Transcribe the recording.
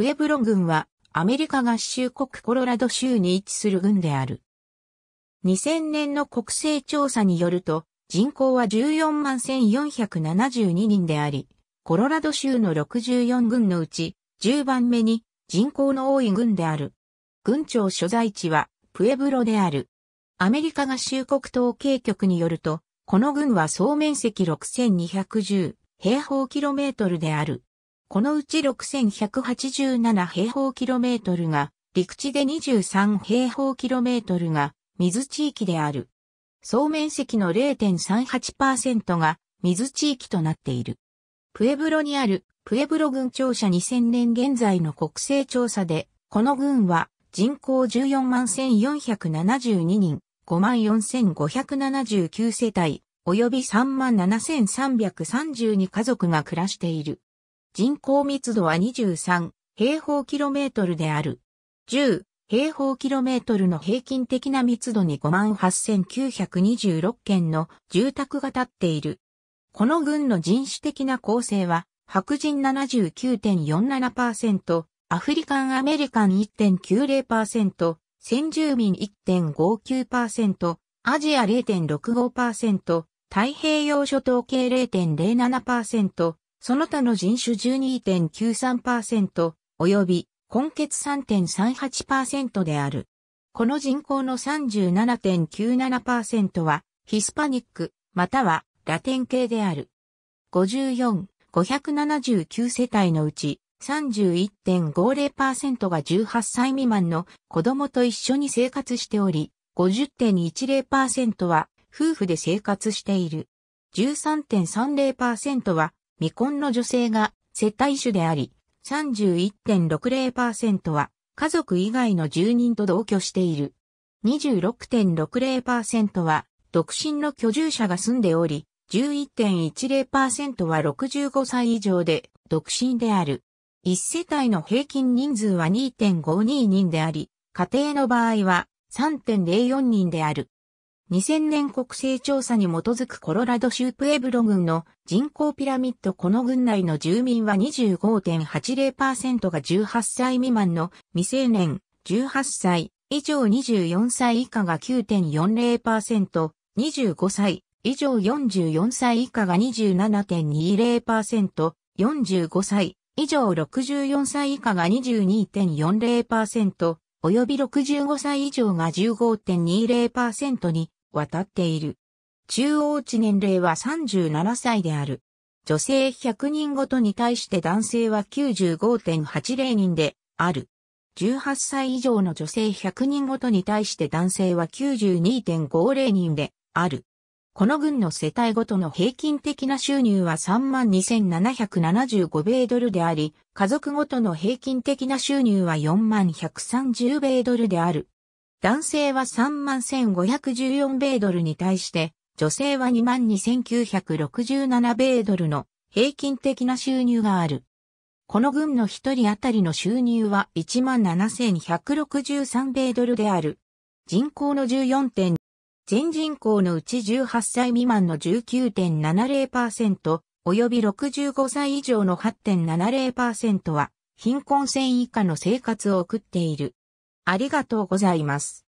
プエブロ軍はアメリカ合衆国コロラド州に位置する軍である。2000年の国勢調査によると人口は14万1472人であり、コロラド州の64軍のうち10番目に人口の多い軍である。郡庁所在地はプエブロである。アメリカ合衆国統計局によると、この軍は総面積6210平方キロメートルである。このうち6187平方キロメートルが、陸地で23平方キロメートルが、水地域である。総面積の0.38%が、水地域となっている。プエブロにある、プエブロ郡庁舎2000年現在の国勢調査で、この郡は、人口14万1472人、5万4579世帯、及び3万7332家族が暮らしている。人口密度は23平方キロメートルである。10平方キロメートルの平均的な密度に58,926件の住宅が建っている。この軍の人種的な構成は、白人79.47%、アフリカンアメリカン1.90%、先住民1.59%、アジア0.65%、太平洋諸島系0.07%、その他の人種12.93%、及び、根血3.38%である。この人口の37.97%は、ヒスパニック、または、ラテン系である。54、579世帯のうち、31.50%が18歳未満の子供と一緒に生活しており、50.10%は夫婦で生活している。13.30%は未婚の女性が世帯主であり、31.60%は家族以外の住人と同居している。26.60%は独身の居住者が住んでおり、11.10%は65歳以上で独身である。1世帯の平均人数は2.52人であり、家庭の場合は3.04人である。2000年国勢調査に基づくコロラド州プエブロ郡の人口ピラミッドこの郡内の住民は25.80%が18歳未満の未成年、18歳以上24歳以下が9.40%、25歳以上44歳以下が27.20%、45歳以上64歳以下が22.40%、及び65歳以上が15.20%に渡っている。中央値年齢は37歳である。女性100人ごとに対して男性は95.80人である。18歳以上の女性100人ごとに対して男性は92.50人である。この軍の世帯ごとの平均的な収入は32,775米ドルであり、家族ごとの平均的な収入は4130米ドルである。男性は31,514米ドルに対して、女性は22,967米ドルの平均的な収入がある。この軍の一人当たりの収入は17,163米ドルである。人口の1 4点全人口のうち18歳未満の19.70%、及び65歳以上の8.70%は、貧困線以下の生活を送っている。ありがとうございます。